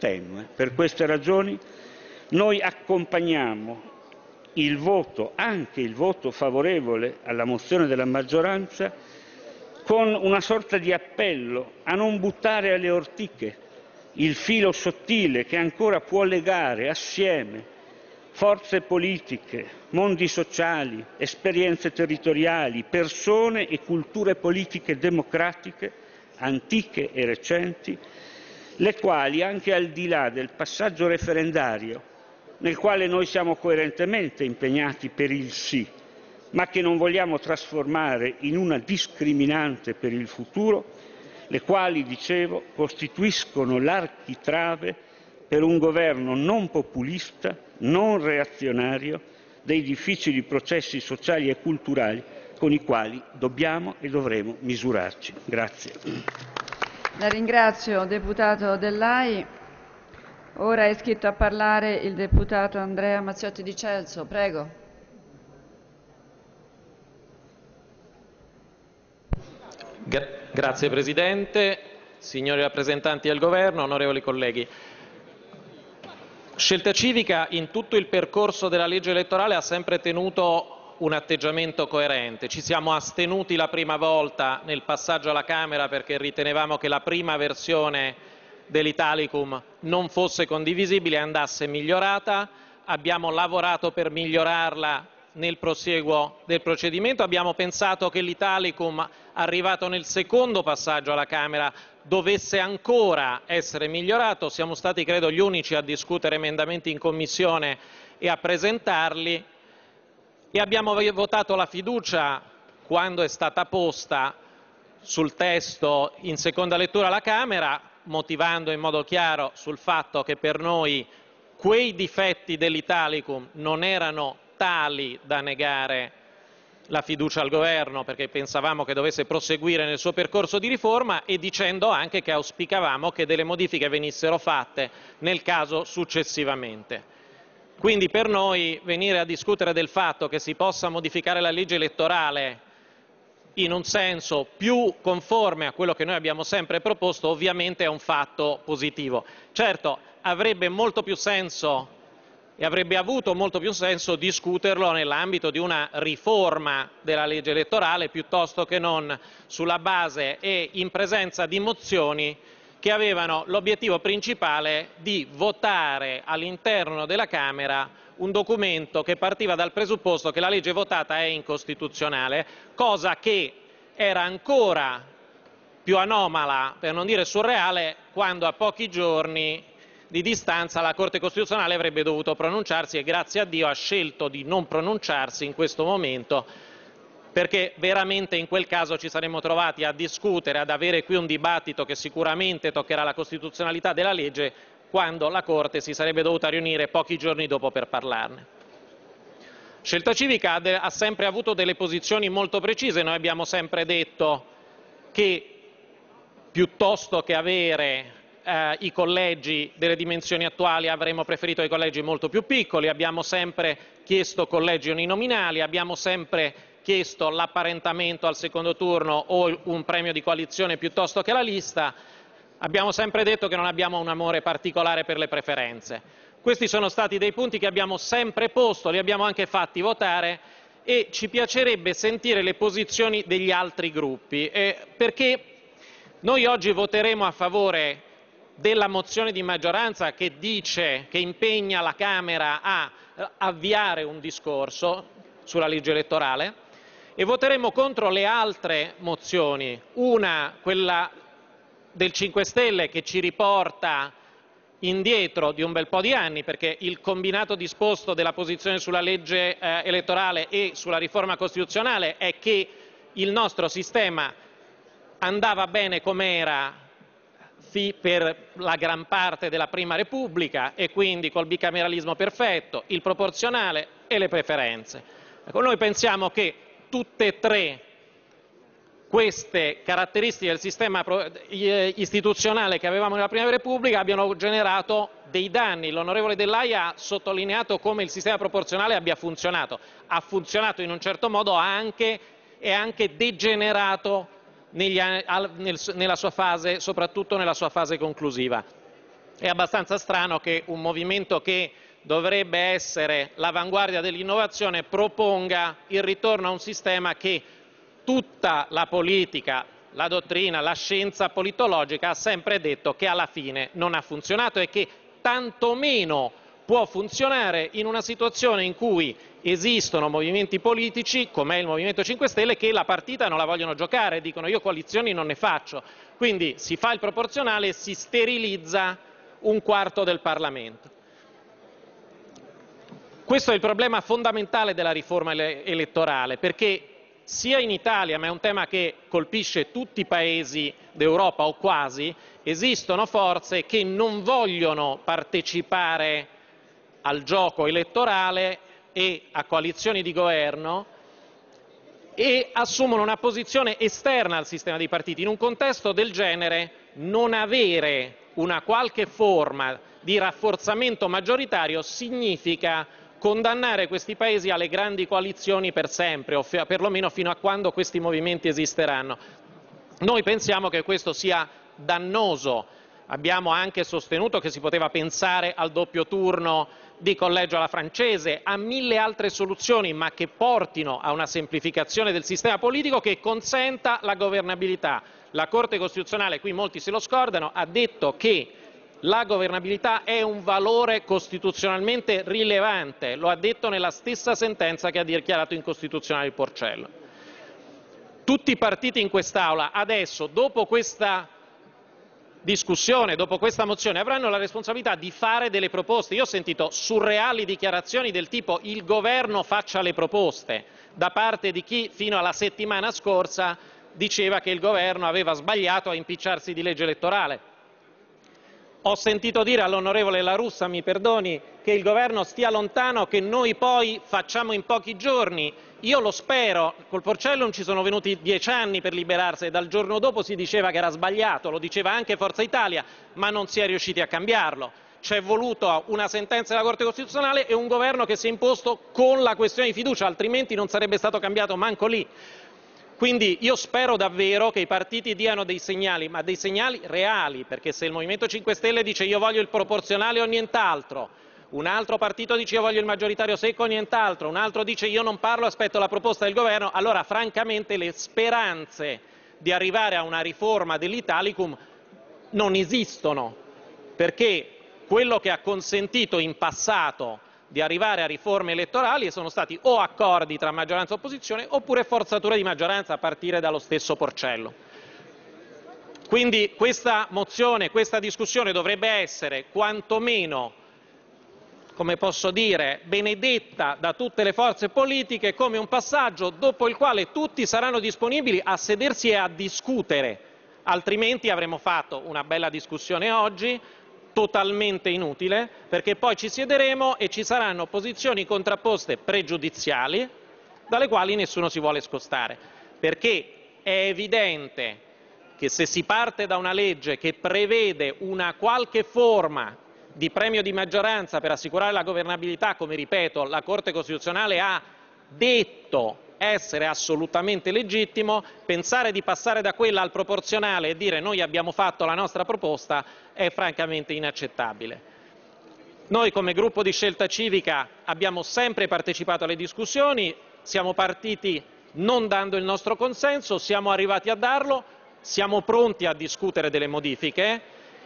tenue. Per queste ragioni noi accompagniamo il voto, anche il voto favorevole alla mozione della maggioranza, con una sorta di appello a non buttare alle ortiche il filo sottile che ancora può legare assieme forze politiche, mondi sociali, esperienze territoriali, persone e culture politiche democratiche, antiche e recenti, le quali, anche al di là del passaggio referendario, nel quale noi siamo coerentemente impegnati per il sì, ma che non vogliamo trasformare in una discriminante per il futuro, le quali, dicevo, costituiscono l'architrave per un governo non populista, non reazionario, dei difficili processi sociali e culturali con i quali dobbiamo e dovremo misurarci. Grazie. La ringrazio, deputato Dell'AI. Ora è iscritto a parlare il deputato Andrea Mazziotti di Celso. Prego. Grazie Presidente, signori rappresentanti del Governo, onorevoli colleghi. Scelta Civica in tutto il percorso della legge elettorale ha sempre tenuto un atteggiamento coerente. Ci siamo astenuti la prima volta nel passaggio alla Camera perché ritenevamo che la prima versione dell'Italicum non fosse condivisibile e andasse migliorata. Abbiamo lavorato per migliorarla nel prosieguo del procedimento. Abbiamo pensato che l'Italicum, arrivato nel secondo passaggio alla Camera, dovesse ancora essere migliorato. Siamo stati, credo, gli unici a discutere emendamenti in Commissione e a presentarli e abbiamo votato la fiducia quando è stata posta sul testo in seconda lettura alla Camera, motivando in modo chiaro sul fatto che per noi quei difetti dell'Italicum non erano tali da negare la fiducia al governo perché pensavamo che dovesse proseguire nel suo percorso di riforma e dicendo anche che auspicavamo che delle modifiche venissero fatte nel caso successivamente. Quindi per noi venire a discutere del fatto che si possa modificare la legge elettorale in un senso più conforme a quello che noi abbiamo sempre proposto ovviamente è un fatto positivo. Certo, avrebbe molto più senso e avrebbe avuto molto più senso discuterlo nell'ambito di una riforma della legge elettorale piuttosto che non sulla base e in presenza di mozioni che avevano l'obiettivo principale di votare all'interno della Camera un documento che partiva dal presupposto che la legge votata è incostituzionale, cosa che era ancora più anomala, per non dire surreale, quando a pochi giorni di distanza la Corte Costituzionale avrebbe dovuto pronunciarsi e grazie a Dio ha scelto di non pronunciarsi in questo momento perché veramente in quel caso ci saremmo trovati a discutere, ad avere qui un dibattito che sicuramente toccherà la costituzionalità della legge, quando la Corte si sarebbe dovuta riunire pochi giorni dopo per parlarne. Scelta Civica ha sempre avuto delle posizioni molto precise, noi abbiamo sempre detto che piuttosto che avere eh, i collegi delle dimensioni attuali avremmo preferito i collegi molto più piccoli, abbiamo sempre chiesto collegi uninominali, abbiamo sempre chiesto l'apparentamento al secondo turno o un premio di coalizione piuttosto che la lista, abbiamo sempre detto che non abbiamo un amore particolare per le preferenze. Questi sono stati dei punti che abbiamo sempre posto, li abbiamo anche fatti votare e ci piacerebbe sentire le posizioni degli altri gruppi, eh, perché noi oggi voteremo a favore della mozione di maggioranza che dice, che impegna la Camera a avviare un discorso sulla legge elettorale, e voteremo contro le altre mozioni. Una, quella del 5 Stelle, che ci riporta indietro di un bel po' di anni, perché il combinato disposto della posizione sulla legge eh, elettorale e sulla riforma costituzionale è che il nostro sistema andava bene com'era per la gran parte della Prima Repubblica e quindi col bicameralismo perfetto, il proporzionale e le preferenze. Ecco, noi pensiamo che tutte e tre queste caratteristiche del sistema eh, istituzionale che avevamo nella Prima Repubblica abbiano generato dei danni. L'onorevole Dell'Aia ha sottolineato come il sistema proporzionale abbia funzionato. Ha funzionato in un certo modo, anche, è anche degenerato negli, nella sua fase, soprattutto nella sua fase conclusiva. È abbastanza strano che un movimento che dovrebbe essere l'avanguardia dell'innovazione, proponga il ritorno a un sistema che tutta la politica, la dottrina, la scienza politologica ha sempre detto che alla fine non ha funzionato e che tantomeno può funzionare in una situazione in cui esistono movimenti politici, come il Movimento 5 Stelle, che la partita non la vogliono giocare, dicono io coalizioni non ne faccio. Quindi si fa il proporzionale e si sterilizza un quarto del Parlamento. Questo è il problema fondamentale della riforma elettorale, perché sia in Italia, ma è un tema che colpisce tutti i paesi d'Europa o quasi, esistono forze che non vogliono partecipare al gioco elettorale e a coalizioni di governo e assumono una posizione esterna al sistema dei partiti. In un contesto del genere non avere una qualche forma di rafforzamento maggioritario significa condannare questi paesi alle grandi coalizioni per sempre, o perlomeno fino a quando questi movimenti esisteranno. Noi pensiamo che questo sia dannoso. Abbiamo anche sostenuto che si poteva pensare al doppio turno di collegio alla francese, a mille altre soluzioni, ma che portino a una semplificazione del sistema politico che consenta la governabilità. La Corte Costituzionale, qui molti se lo scordano, ha detto che la governabilità è un valore costituzionalmente rilevante, lo ha detto nella stessa sentenza che ha dichiarato incostituzionale il Porcello. Tutti i partiti in quest'Aula adesso, dopo questa discussione, dopo questa mozione, avranno la responsabilità di fare delle proposte. Io ho sentito surreali dichiarazioni del tipo il governo faccia le proposte da parte di chi fino alla settimana scorsa diceva che il governo aveva sbagliato a impicciarsi di legge elettorale. Ho sentito dire all'onorevole La Russa, mi perdoni, che il governo stia lontano, che noi poi facciamo in pochi giorni. Io lo spero, col Porcellum ci sono venuti dieci anni per liberarsene, dal giorno dopo si diceva che era sbagliato, lo diceva anche Forza Italia, ma non si è riusciti a cambiarlo. C'è voluta una sentenza della Corte Costituzionale e un governo che si è imposto con la questione di fiducia, altrimenti non sarebbe stato cambiato manco lì. Quindi io spero davvero che i partiti diano dei segnali, ma dei segnali reali, perché se il Movimento 5 Stelle dice io voglio il proporzionale o nient'altro, un altro partito dice io voglio il maggioritario secco o nient'altro, un altro dice io non parlo, aspetto la proposta del governo, allora francamente le speranze di arrivare a una riforma dell'Italicum non esistono, perché quello che ha consentito in passato di arrivare a riforme elettorali e sono stati o accordi tra maggioranza e opposizione oppure forzature di maggioranza a partire dallo stesso Porcello. Quindi questa mozione, questa discussione dovrebbe essere quantomeno, come posso dire, benedetta da tutte le forze politiche come un passaggio dopo il quale tutti saranno disponibili a sedersi e a discutere, altrimenti avremo fatto una bella discussione oggi, totalmente inutile, perché poi ci siederemo e ci saranno posizioni contrapposte pregiudiziali dalle quali nessuno si vuole scostare, perché è evidente che se si parte da una legge che prevede una qualche forma di premio di maggioranza per assicurare la governabilità, come ripeto la Corte Costituzionale ha detto essere assolutamente legittimo, pensare di passare da quella al proporzionale e dire noi abbiamo fatto la nostra proposta è francamente inaccettabile. Noi come gruppo di scelta civica abbiamo sempre partecipato alle discussioni, siamo partiti non dando il nostro consenso, siamo arrivati a darlo, siamo pronti a discutere delle modifiche,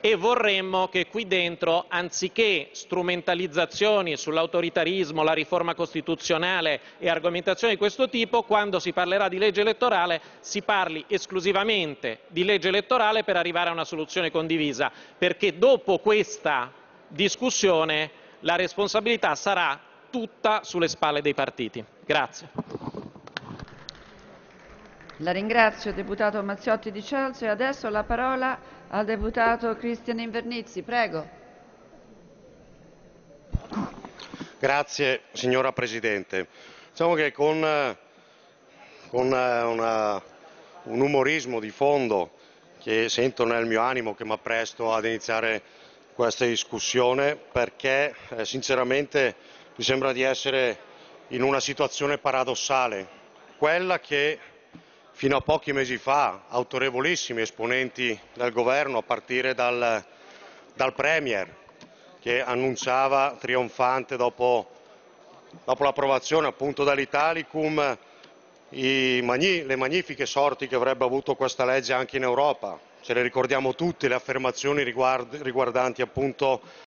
e vorremmo che qui dentro, anziché strumentalizzazioni sull'autoritarismo, la riforma costituzionale e argomentazioni di questo tipo, quando si parlerà di legge elettorale si parli esclusivamente di legge elettorale per arrivare a una soluzione condivisa, perché dopo questa discussione la responsabilità sarà tutta sulle spalle dei partiti. Grazie. La ringrazio, deputato Mazziotti di Celso, e adesso la parola al deputato Cristian Invernizzi. Prego. Grazie signora Presidente. Diciamo che con, con eh, una, un umorismo di fondo che sento nel mio animo che mi appresto ad iniziare questa discussione perché eh, sinceramente mi sembra di essere in una situazione paradossale, quella che fino a pochi mesi fa autorevolissimi esponenti del governo, a partire dal, dal Premier, che annunciava trionfante dopo, dopo l'approvazione appunto dall'Italicum magni, le magnifiche sorti che avrebbe avuto questa legge anche in Europa. Ce le ricordiamo tutte le affermazioni riguard, riguardanti appunto